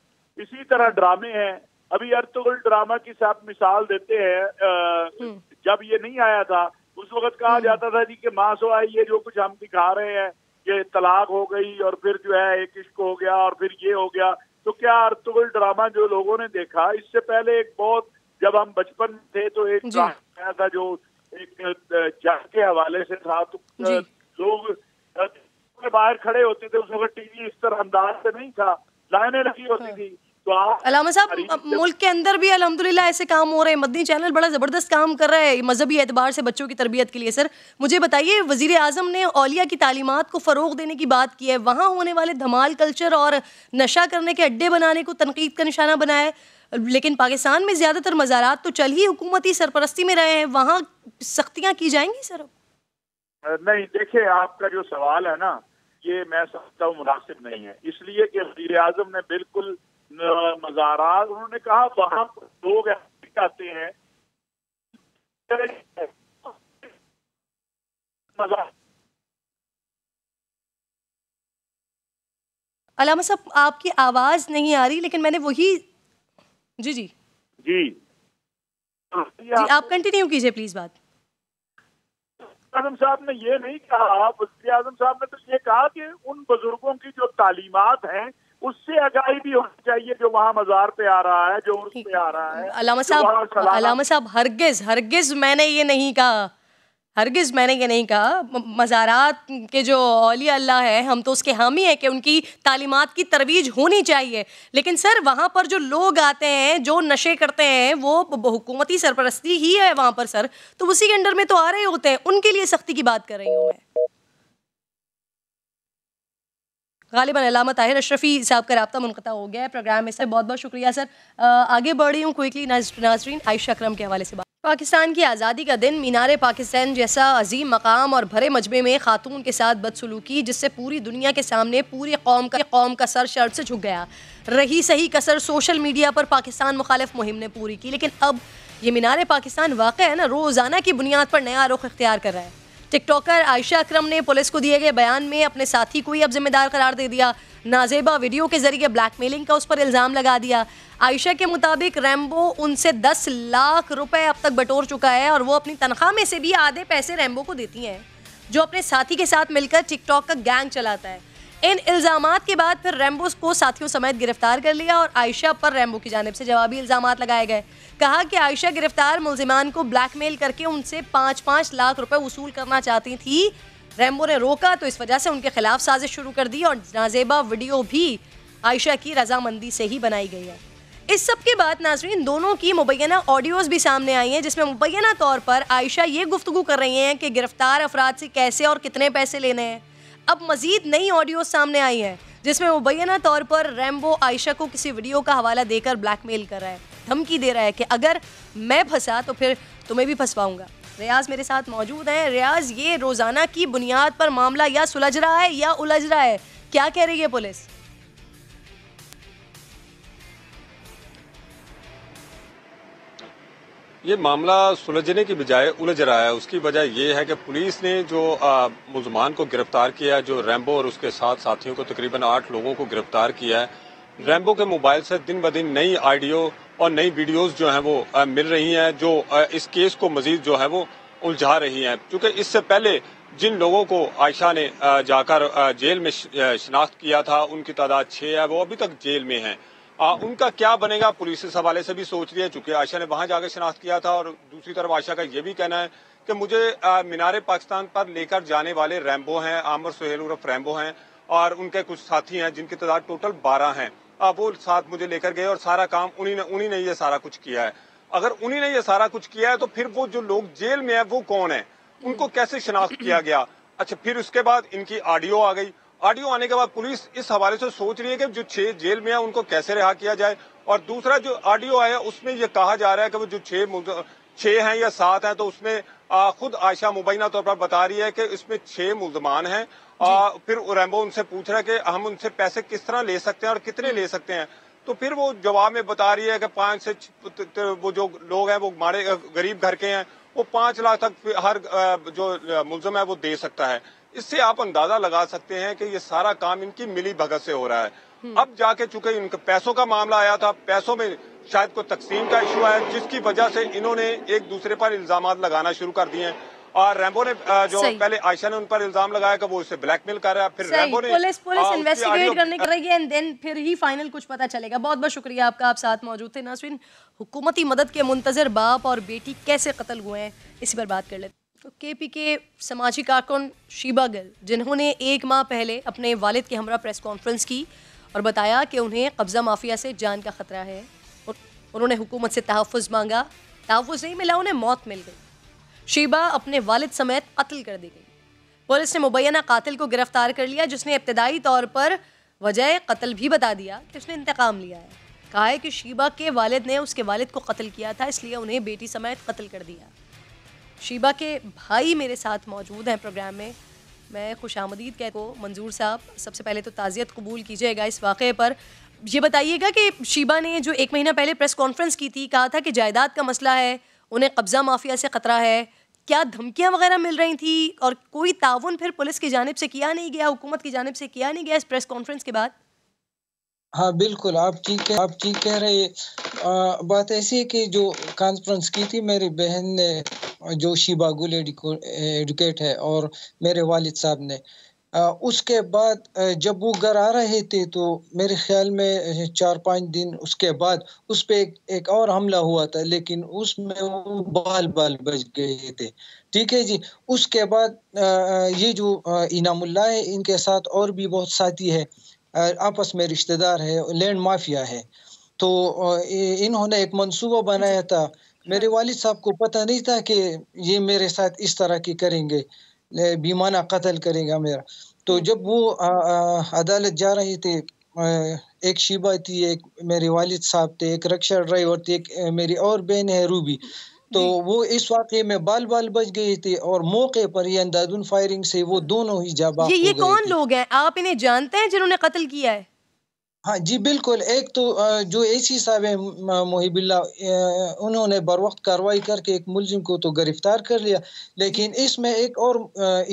इसी तरह ड्रामे हैं अभी अर्तुगल ड्रामा की साथ मिसाल देते हैं जब ये नहीं आया था उस वक्त कहा हम्म। जाता था जी कि माँ सो आई ये जो कुछ हम दिखा रहे हैं ये तलाक हो गई और फिर जो है एक इश्क हो गया और फिर ये हो गया तो क्या अर्थगुल ड्रामा जो लोगों ने देखा इससे पहले एक बहुत जब हम बचपन थे तो एक आया था जो एक जग के हवाले से था तो लोग बाहर खड़े होते थे उस वक्त टीवी इस तरह अंदाज से नहीं था लाइने लगी होती हाँ। थी
अलामा साहब मुल्क के अंदर भी अलहमदिल्ला ऐसे काम हो रहे हैं मदनी चैनल बड़ा ज़बरदस्त काम कर रहा है मजहबी एतबार से बच्चों की तरबियत के लिए सर मुझे बताइए वजीर आजम ने ओलिया की तालीमत को फ़रोग देने की बात की है वहाँ होने वाले धमाल कल्चर और नशा करने के अड्डे बनाने को तनकीद का निशाना बनाया है लेकिन पाकिस्तान में ज़्यादातर मज़ारात तो चल ही हुकूमती सरपरस्ती में रहे हैं वहाँ सख्तियाँ की जाएंगी सर
नहीं देखिए आपका जो सवाल है ना ये मैं समझता हूँ मुनासिब नहीं है इसलिए कि वजी अजम ने बिल्कुल मजारात उन्होंने कहा वहां लोग आते हैं
अलामा साहब आपकी आवाज नहीं आ रही लेकिन मैंने वही जी जी जी, जी आप कंटिन्यू कीजिए प्लीज बात
आजम साहब ने ये नहीं कहा वजी आजम साहब ने तो ये कहा कि उन बुजुर्गों की जो तालीमत हैं उससे आगाही भी होनी चाहिए जो वहाँ मजार पे आ रहा है जो उर्स पे आ रहा है अलामा साहब अलामा
साहब हरगिज हरगिज मैंने ये नहीं कहा हरगिज़ मैंने ये नहीं कहा मज़ारात के जो अलिया अल्लाह है हम तो उसके हामी हैं कि उनकी तालीमत की तरवीज होनी चाहिए लेकिन सर वहाँ पर जो लोग आते हैं जो नशे करते हैं वो हुकूमती सरपरस्ती ही है वहाँ पर सर तो उसी के अंडर में तो आ रहे होते हैं उनके लिए सख्ती की बात कर रही हूँ मैं गालिबा अलामत आहिर अशरफी साहब का रबता मुनता हो गया है प्रोग्राम में सर बहुत बहुत शुक्रिया सर आगे बढ़ रही हूँ क्विकली नाजरीन आयुष अक्रम के हवाले से बात पाकिस्तान की आज़ादी का दिन मीनार पाकिस्तान जैसा अजीम मकाम और भरे मजबे में खातून के साथ बदसलूकी जिससे पूरी दुनिया के सामने पूरी कौम का कौम का सर शर्त से झुक गया रही सही कसर सोशल मीडिया पर पाकिस्तान मुखालफ मुहिम ने पूरी की लेकिन अब ये मीनार पाकिस्तान वाक़ है ना रोज़ाना की बुनियाद पर नया रुख इख्तियार कर रहा है टिकटॉकर आयशा अक्रम ने पुलिस को दिए गए बयान में अपने साथी को ही अब जिम्मेदार करार दे दिया नाजेबा वीडियो के जरिए ब्लैकमेलिंग का उस पर इल्ज़ाम लगा दिया आयशा के मुताबिक रैम्बो उनसे 10 लाख रुपए अब तक बटोर चुका है और वो अपनी तनख्वाह में से भी आधे पैसे रैम्बो को देती हैं जो अपने साथी के साथ मिलकर टिकटॉक का गैंग चलाता है इन इल्ज़ाम के बाद फिर रैम्बो को साथियों समेत गिरफ्तार कर लिया और आयशा पर रैम्बो की जानब से जवाबी इल्ज़ाम लगाए गए कहा कि आयशा गिरफ्तार मुलजिमान को ब्लैकमेल करके उनसे पाँच पाँच लाख रुपये वसूल करना चाहती थी रैम्बो ने रोका तो इस वजह से उनके खिलाफ साजिश शुरू कर दी और नाजेबा वीडियो भी आयशा की रजामंदी से ही बनाई गई है इस सब के बाद नाजरीन दोनों की मुबैना ऑडियोज़ भी सामने आई हैं जिसमें मुबैना तौर पर आयशा ये गुफ्तु कर रही हैं कि गिरफ्तार अफराद से कैसे और कितने पैसे लेने हैं अब मजीद नई ऑडियो सामने आई है जिसमें मुबैना तौर पर रैम्बो आयशा को किसी वीडियो का हवाला देकर ब्लैकमेल कर रहा है धमकी दे रहा है कि अगर मैं फंसा तो फिर तुम्हें भी फंसवाऊंगा रियाज मेरे साथ मौजूद हैं रियाज ये रोज़ाना की बुनियाद पर मामला या सुलझ रहा है या उलझ रहा है क्या कह रही है पुलिस
ये मामला सुलझने की बजाय उलझ रहा है उसकी वजह यह है कि पुलिस ने जो मुजमान को गिरफ्तार किया जो रैम्बो और उसके साथ साथियों को तकरीबन आठ लोगों को गिरफ्तार किया है रैम्बो के मोबाइल से दिन ब दिन नई आइडियो और नई वीडियोज जो है वो आ, मिल रही है जो आ, इस केस को मजीद जो है वो उलझा रही है क्योंकि इससे पहले जिन लोगों को आयशा ने जाकर जेल में शिनाख्त किया था उनकी तादाद छः है वो अभी तक जेल में हैं आ, उनका क्या बनेगा पुलिस इस हवाले से भी सोच रही है चूंकि आशा ने वहां जाकर शनाख्त किया था और दूसरी तरफ आशा का यह भी कहना है कि मुझे मीनारे पाकिस्तान पर लेकर जाने वाले रैम्बो हैं आमर सुहेल उर्फ रैम्बो हैं और उनके कुछ साथी हैं जिनकी तादाद टोटल बारह हैं वो साथ मुझे लेकर गए और सारा काम उन्हीं ने उन्हीं ने ये सारा कुछ किया है अगर उन्हीं ने ये सारा कुछ किया है तो फिर वो जो लोग जेल में है वो कौन है उनको कैसे शनाख्त किया गया अच्छा फिर उसके बाद इनकी ऑडियो आ गई ऑडियो आने के बाद पुलिस इस हवाले से सोच रही है कि जो छह जेल में है उनको कैसे रिहा किया जाए और दूसरा जो ऑडियो आया उसमें ये कहा जा रहा है कि वो जो छह छह हैं या सात हैं तो उसमें आ, खुद आयशा मुबैना तौर पर बता रही है कि इसमें छह मुलजमान हैं फिर रैम्बो उनसे पूछ रहा है कि हम उनसे पैसे किस तरह ले सकते हैं और कितने ले सकते हैं तो फिर वो जवाब में बता रही है कि पांच से वो जो लोग हैं वो मारे गरीब घर के हैं वो पांच लाख तक हर जो मुलजम है वो दे सकता है इससे आप अंदाजा लगा सकते हैं कि ये सारा काम इनकी मिली भगत से हो रहा है हम्म। अब जाके चूंकि इनके पैसों का मामला आया था पैसों में शायद को तकसीम का इशू आया जिसकी वजह से इन्होंने एक दूसरे पर इल्जाम लगाना शुरू कर दिए और रैम्बो ने जो पहले आयशा ने उन पर इल्जाम लगाया कि वो उसे ब्लैकमेल कर रहा है फिर रैम्बो ने पुलिस पुलिस इन्वेस्टिगेट
करने कर रही है एंड देन फिर ही फाइनल कुछ पता चलेगा बहुत बहुत शुक्रिया आपका आप साथ मौजूद थे नासरीन हुकूमती मदद के मुंतजर बाप और बेटी कैसे कत्ल हुए हैं इसी पर बात कर लेते तो के पी के समाजी कारकुन शीबा गिल जिन्होंने एक माह पहले अपने वालिद के हमरा प्रेस कॉन्फ्रेंस की और बताया कि उन्हें कब्ज़ा माफिया से जान का ख़तरा है और उन्होंने हुकूमत से तहफ़ मांगा तहफ़ नहीं मिला उन्हें मौत मिल गई शीबा अपने वालिद समेत कत्ल कर दी गई पुलिस ने मुबैना कातिल को गिरफ्तार कर लिया जिसने इब्तदाई तौर पर वजह कत्ल भी बता दिया कि उसने इंतकाम लिया है कहा है कि शीबा के वालिद ने उसके वालिद को कत्ल किया था इसलिए उन्हें बेटी समेत कत्ल कर दिया शीबा के भाई मेरे साथ मौजूद हैं प्रोग्राम में मैं खुश आमदीद कह को मंजूर साहब सबसे पहले तो ताज़ियत कबूल कीजिएगा इस वाक़े पर ये बताइएगा कि शीबा ने जो एक महीना पहले प्रेस कॉन्फ्रेंस की थी कहा था कि जायदाद का मसला है उन्हें कब्ज़ा माफिया से ख़तरा है क्या धमकियाँ वगैरह मिल रही थी और कोई ताउन फिर पुलिस की जानब से किया नहीं गया हुकूमत की जानब से किया नहीं गया इस प्रेस कॉन्फ्रेंस के बाद हाँ
बिल्कुल आप ठीक है आप ठीक कह रहे आ, बात ऐसी है कि जो कॉन्फ्रेंस की थी मेरी बहन ने जोशी बागुल एडुकेट है और मेरे वालिद साहब ने आ, उसके बाद जब वो घर आ रहे थे तो मेरे ख्याल में चार पाँच दिन उसके बाद उस पर एक, एक और हमला हुआ था लेकिन उसमें वो बाल बाल बच गए थे ठीक है जी उसके बाद आ, ये जो इनामुल्ला है इनके साथ और भी बहुत साथी है आपस में रिश्तेदार है लैंड माफिया है तो इन्होंने एक मंसूबा बनाया था मेरे वालिद साहब को पता नहीं था कि ये मेरे साथ इस तरह की करेंगे बीमाना कत्ल करेगा मेरा तो हम्म। जब वो अदालत जा रहे थे एक शिबा थी एक मेरे वालिद साहब थे एक रक्षा ड्राइवर थी एक मेरी और बहन है रूबी तो वो इस वाक्य में बाल बाल बच गए थे और मौके पर ही अंदाजुन फायरिंग से वो दोनों ही जाबा ये, ये कौन
लोग हैं आप इन्हें जानते हैं जिन्होंने कत्ल किया है हाँ जी
बिल्कुल एक तो जो ए सी साहब हैं मोहिबिल्ला उन्होंने बर वक्त कार्रवाई करके एक मुलजिम को तो गिरफ्तार कर लिया लेकिन इसमें एक और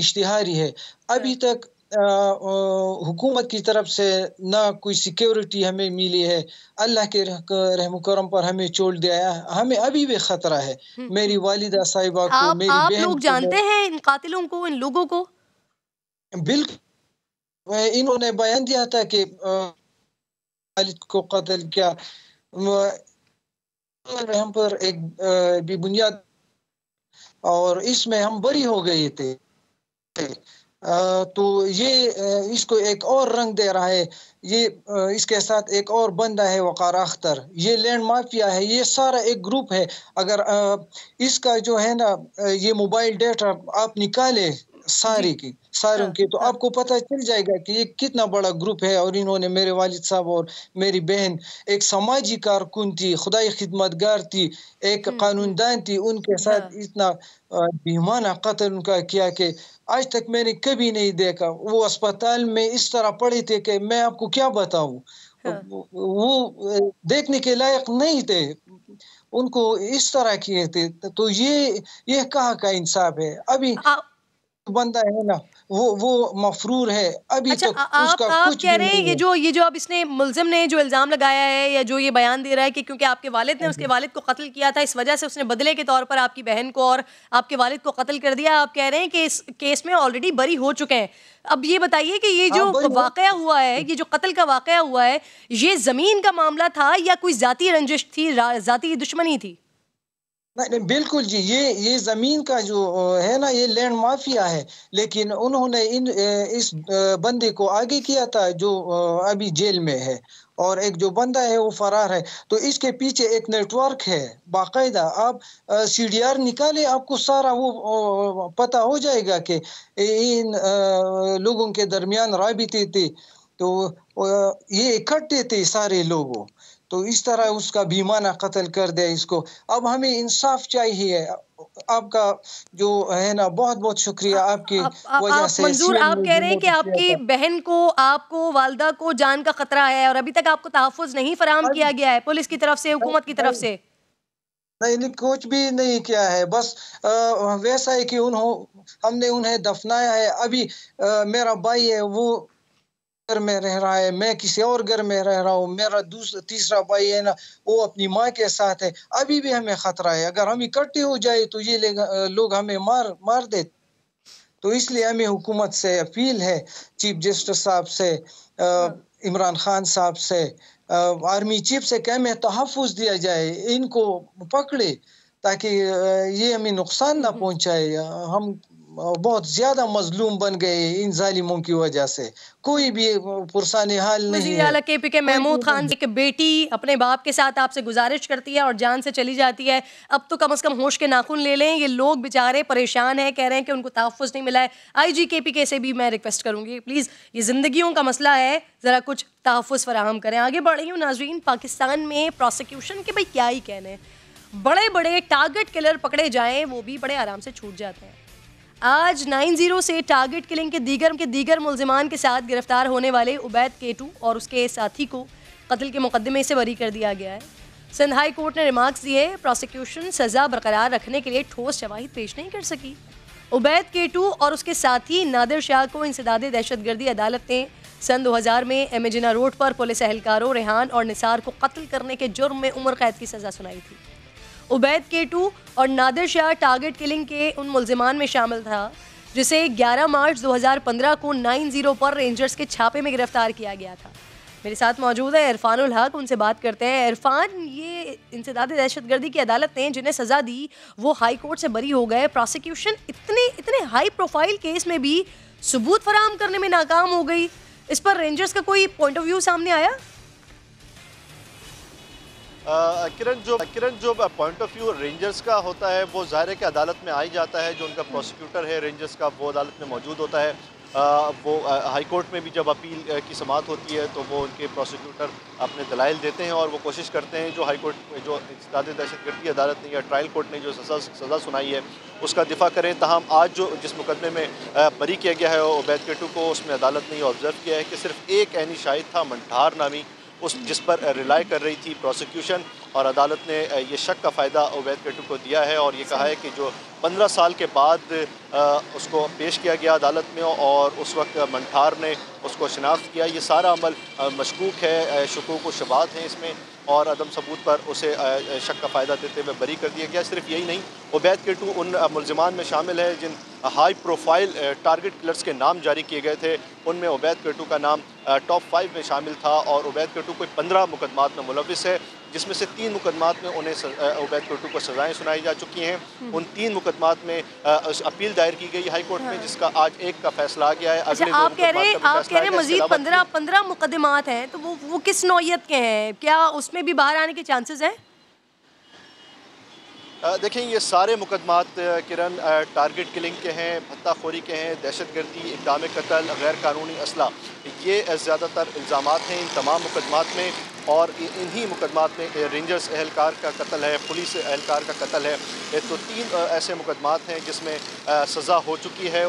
इश्तहारी है अभी हाँ। तक हुकूमत की तरफ से ना कोई सिक्योरिटी हमें मिली है अल्लाह के रहम करम पर हमें चोट दिया है हमें अभी भी ख़तरा है हम्म। मेरी वालिदा साहिबा को आप, मेरी आप लोग जानते हैं
इन कातिलों को इन लोगों को
बिल्कुल इन्होंने बयान दिया था कि वालिद को कत्ल किया हम पर एक बेबुनियाद और इसमें हम बरी हो गए थे तो ये इसको एक और रंग दे रहा है ये इसके साथ एक और बंदा है वक़ार अख्तर ये लैंड माफिया है ये सारा एक ग्रुप है अगर इसका जो है ना ये मोबाइल डेटा आप निकाले सारे की सारों हाँ, की तो हाँ। आपको पता चल जाएगा कि ये कितना बड़ा ग्रुप है और इन्होंने मेरे वालिद साहब और मेरी बहन एक समाजी कारकुन थी खुदाई खिदमतगार थी एक हम्म, कानूनदान थी उनके हम्म। साथ हाँ। इतना बेमाना कतल उनका किया कि आज तक मैंने कभी नहीं देखा वो अस्पताल में इस तरह पड़े थे कि मैं आपको क्या बताऊँ वो देखने के लायक नहीं थे उनको इस तरह किए थे तो ये ये कहाँ का इंसाफ है अभी आ, बंदा है ना वो वो मफरूर है अभी अच्छा, तो आ, उसका आप कुछ कह रहे हैं ये जो
ये जो अब इसने मुलजिम ने जो इल्ज़ाम लगाया है या जो ये बयान दे रहा है कि क्योंकि आपके वालिद ने उसके वालिद को कत्ल किया था इस वजह से उसने बदले के तौर पर आपकी बहन को और आपके वालिद को कत्ल कर दिया आप कह रहे हैं कि इस केस में ऑलरेडी बरी हो चुके हैं अब ये बताइए कि ये हाँ, जो वाक़ हुआ है ये जो कत्ल का वाक़ हुआ है ये ज़मीन का मामला था या कोई ज़ाती रंजिश थी ज़ाती दुश्मनी थी नहीं
बिल्कुल जी ये ये ज़मीन का जो है ना ये लैंड माफिया है लेकिन उन्होंने इन इस बंदे को आगे किया था जो अभी जेल में है और एक जो बंदा है वो फरार है तो इसके पीछे एक नेटवर्क है बाकायदा आप सी डी आर निकाले आपको सारा वो पता हो जाएगा कि इन लोगों के दरमियान राबिते थे तो ये इकट्ठे थे सारे लोगों तो इस तरह उसका बीमाना कत्ल कर दिया इसको अब हमें इंसाफ चाहिए आपका जो है ना बहुत बहुत शुक्रिया आपकी वजह आप, से मंजूर आप कह रहे हैं कि आपकी
बहन को आपको वालदा को जान का खतरा है और अभी तक आपको तहफ़ नहीं फराम हाँ किया गया है पुलिस की तरफ से हुकूमत की तरफ हाँ से नहीं कुछ भी
नहीं किया है बस आ, वैसा है कि उन्हों हमने उन्हें दफनाया है अभी आ, मेरा भाई है वो घर में रह रहा है मैं किसी और घर में रह रहा हूँ मेरा दूसरा तीसरा भाई है ना वो अपनी माँ के साथ है अभी भी हमें खतरा है अगर हम इकट्ठे हो जाए तो ये लोग हमें मार मार दे तो इसलिए हमें हुकूमत से अपील है चीफ जस्टिस साहब से इमरान खान साहब से आर्मी चीफ से कह में तहफ़ दिया जाए इनको पकड़े ताकि ये हमें नुकसान ना हम्म। पहुंचाए हम बहुत ज़्यादा मजलूम बन गए इन जालिमों की वजह से कोई भी पुरसान हाल नहीं है के
पी के महमूद खान की बेटी अपने बाप के साथ आपसे गुजारिश करती है और जान से चली जाती है अब तो कम अज़ कम होश के नाखून ले लें ये लोग बेचारे परेशान हैं कह रहे हैं कि उनको तहफ़ नहीं मिला है आई जी के पी के से भी मैं रिक्वेस्ट करूँगी प्लीज़ ये ज़िंदगियों का मसला है ज़रा कुछ तहफ़ फराहम करें आगे बढ़ी हूँ नाजरीन पाकिस्तान में प्रोसिक्यूशन के भाई क्या ही कहने बड़े बड़े टारगेट किलर पकड़े जाए वो भी बड़े आराम से छूट जाते हैं आज 90 से टारगेट किलिंग के दीगर के दीगर मुलजमान के साथ गिरफ्तार होने वाले उबैद केटू और उसके साथी को कत्ल के मुकदमे से बरी कर दिया गया है सिंध हाई कोर्ट ने रिमार्क्स दिए प्रोसिक्यूशन सज़ा बरकरार रखने के लिए ठोस शवाहिद पेश नहीं कर सकी उबैद केटू और उसके साथी नादिर शाह को इंसदाद दहशतगर्दी अदालत ने सन 2000 में एमेजना रोड पर पुलिस एहलकारों रेहान और निसार को कत्ल करने के जुर्म में उम्र कैद की सज़ा सुनाई थी उबैद केटू और नादिर शाह टारगेट किलिंग के उन मुलजमान में शामिल था जिसे 11 मार्च 2015 को 90 पर रेंजर्स के छापे में गिरफ्तार किया गया था मेरे साथ मौजूद है इरफान उल हक उनसे बात करते हैं इरफान ये इंसदाद दहशतगर्दी की अदालत ने जिन्हें सज़ा दी वो हाई कोर्ट से बरी हो गए प्रोसिक्यूशन इतने इतने हाई प्रोफाइल केस में भी सबूत फराम करने में नाकाम हो गई इस पर रेंजर्स का कोई पॉइंट ऑफ व्यू सामने आया
किरण जो किरण जो पॉइंट ऑफ व्यू रेंजर्स का होता है वो ज़ाहिर के अदालत में आ ही जाता है जो उनका प्रोसिक्यूटर है रेंजर्स का वो अदालत में मौजूद होता है आ, वो हाई कोर्ट में भी जब अपील की समात होती है तो वो उनके प्रोसिक्यूटर अपने दलाइल देते हैं और वो कोशिश करते हैं जो हाई कोर्ट जो इस्ताद दहशतगर्दी अदालत ने या ट्रायल कोर्ट ने जो सजा सज़ा सुनाई है उसका दिफा करें तहम आज जो जिस मुकदमे में बरी किया गया है उबैद केटू को उसमें अदालत ने यह ऑब्ज़र्व किया है कि सिर्फ एक ऐनी शाहिद था मंठार नामी उस जिस पर रिलाई कर रही थी प्रोसिक्यूशन और अदालत ने ये शक का फ़ायदा उवैद केटू को दिया है और ये कहा है कि जो पंद्रह साल के बाद उसको पेश किया गया अदालत में और उस वक्त मंठार ने उसको शिनाख्त किया ये सारा अमल मशकूक है शकूक व शबात हैं इसमें और अदम सबूत पर उसे शक का फ़ायदा देते हुए बरी कर दिया गया सिर्फ यही नहीं उबैद केटू उन मुलजमान में शामिल है जिन हाई प्रोफाइल टारगेट किलर्स के नाम जारी किए गए थे उनमें उबैद केटू का नाम टॉप फाइव में शामिल था और उबैद कटू कोई पंद्रह मुकदमात में मुलविस है जिसमें से तीन मुकदमात में उन्हें उबैद कटू को सजाएं सुनाई जा चुकी हैं हम्म। उन तीन मुकदमात में अपील दायर की गई हाई कोर्ट में हाँ। जिसका आज एक का फैसला आ गया है अच्छा, अगले आप कह रहे आप कह रहे मजीद पंद्रह
पंद्रह मुकदमात हैं तो वो वो किस नौीयत के हैं क्या उसमें भी बाहर आने के चांसेज हैं
देखें ये सारे मुकदमात किरण टारगेट किलिंग के हैं भत्ताखोरी के हैं दहशत गर्दी इकदाम कतल गैर कानूनी असला ये ज़्यादातर इल्ज़ाम हैं इन तमाम मुकदमात में और इन्हीं मुकदमात में रेंजर्स एहलकार का कत्ल है पुलिस एहलकार का कत्ल है तो तीन ऐसे मुकदमात हैं जिसमें सज़ा हो चुकी है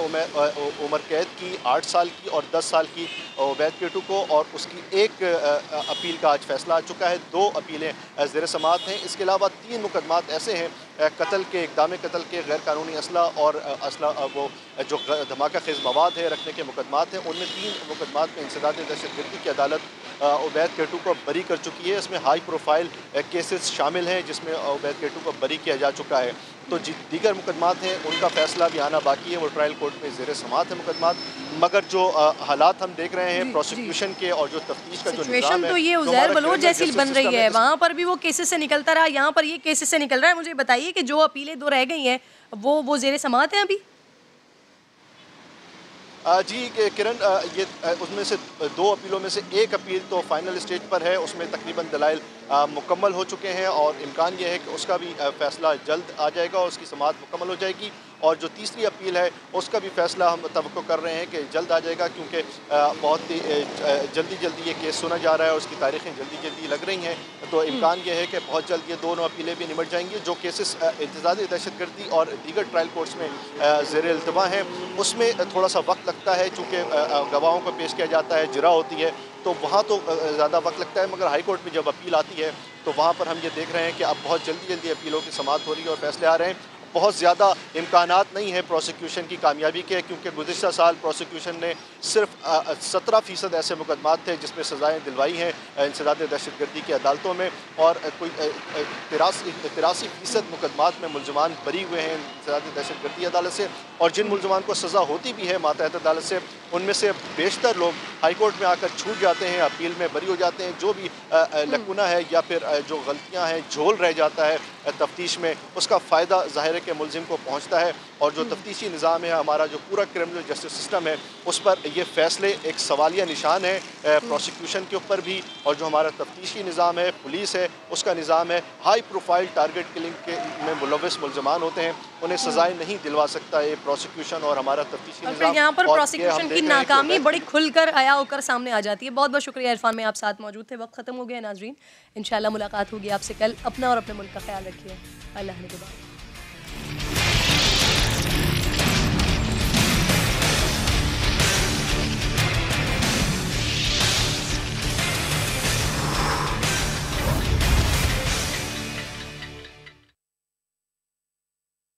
उमर कैद की आठ साल की और दस साल की उबैद केटू को और उसकी एक अपील का आज फैसला आ चुका है दो अपीलें जेर समात हैं इसके अलावा तीन मुकदमात ऐसे हैं कत्ल के इकदाम कत्ल के गैर कानूनी असला और असला वो जो धमाका खेज मवाद है रखने के मुकदमात हैं उनमें तीन मुकदमात में इंसदाद दहशत गर्दी की अदालत उबैद केटू को बरी कर चुकी है इसमें हाई प्रोफाइल केसेस शामिल हैं जिसमें उबैद केटू को बरी किया जा चुका है तो दीगर मुकदमात हैं उनका फैसला भी आना बाकी है वो ट्रायल कोर्ट में जेर समात है मुकदमा मगर जो हालात हम देख रहे हैं प्रोसिक्यूशन के और जो तफ्तीश का जो तो ये उजैर बलोच जैसी बन रही है वहाँ
पर भी वो केसेस से निकलता रहा यहाँ पर ये केसेस से निकल रहा है मुझे बताइए कि जो अपीलें दो रह गई हैं वो वो जेर समात हैं अभी
जी किरण ये उसमें से दो अपीलों में से एक अपील तो फाइनल स्टेज पर है उसमें तकरीबन दलाइल मुकम्मल हो चुके हैं और इम्कान यह है कि उसका भी फैसला जल्द आ जाएगा और उसकी समात मुकम्मल हो जाएगी और जो तीसरी अपील है उसका भी फैसला हम तो कर रहे हैं कि जल्द आ जाएगा क्योंकि बहुत ही जल्दी जल्दी ये केस सुना जा रहा है और उसकी तारीखें जल्दी जल्दी लग रही हैं तो हम्म। इम्कान ये है कि बहुत जल्द ये दोनों अपीलें भी निमट जाएंगी जो केसेस इंतजादी दहशतगर्दी और दीगर ट्रायल कोर्ट्स में जेर अल्तवा हैं उसमें थोड़ा सा वक्त लगता है चूँकि गवाहों को पेश किया जाता है जरा होती है तो वहाँ तो ज़्यादा वक्त लगता है मगर हाई कोर्ट में जब अपील आती है तो वहाँ पर हम ये देख रहे हैं कि अब बहुत जल्दी जल्दी अपीलों की समाप्त हो रही है और फैसले आ रहे हैं बहुत ज़्यादा इम्कान नहीं है प्रोसिक्यूशन की कामयाबी के क्योंकि गुजशत साल प्रोसिक्यूशन ने सिर्फ सत्रह फ़ीसद ऐसे मुकदमा थे जिसमें सज़ाएँ दिलवाई हैं इंसदाद दहशतगर्दी की अदालतों में और कोई तिरासी तिरासी फ़ीसद मुकदमा में मुलजमान बरी हुए हैं इंसदाद दहशतगर्दी अदालत से और जिन मुलजमान को सज़ा होती भी है मातहत अदालत से उनमें से बेशतर लोग हाईकोर्ट में आकर छूट जाते हैं अपील में बरी हो जाते हैं जो भी हम्म। लकुना है या फिर जो गलतियाँ हैं झोल रह जाता है तफ्तीश में उसका फ़ायदा ज़ाहिर के मुलिम को पहुँचता है और जो हम्म। तफ्तीशी निज़ाम है हमारा जो पूरा क्रिमिनल जस्टिस सिस्टम है उस पर ये फैसले एक सवालिया निशान है प्रोसिक्यूशन हम्म। के ऊपर भी और जो हमारा तफ्तीशी निज़ाम है पुलिस है उसका निज़ाम है हाई प्रोफाइल टारगेट किलिंग के में मुलविस मुलजमान होते हैं उन्हें सज़ाएं नहीं दिलवा सकता ये प्रोसिक्यूशन और हमारा तफ्तीशी निज़ाम यहाँ पर आपकी नाकामी बड़ी
खुलकर आया होकर सामने आ जाती है बहुत बहुत शुक्रिया इरफान में आप साथ मौजूद थे वक्त खत्म हो गया नाजरीन इन मुलाकात होगी आपसे कल अपना और अपने मुल्क का ख्याल रखिए अल्लाह के बाद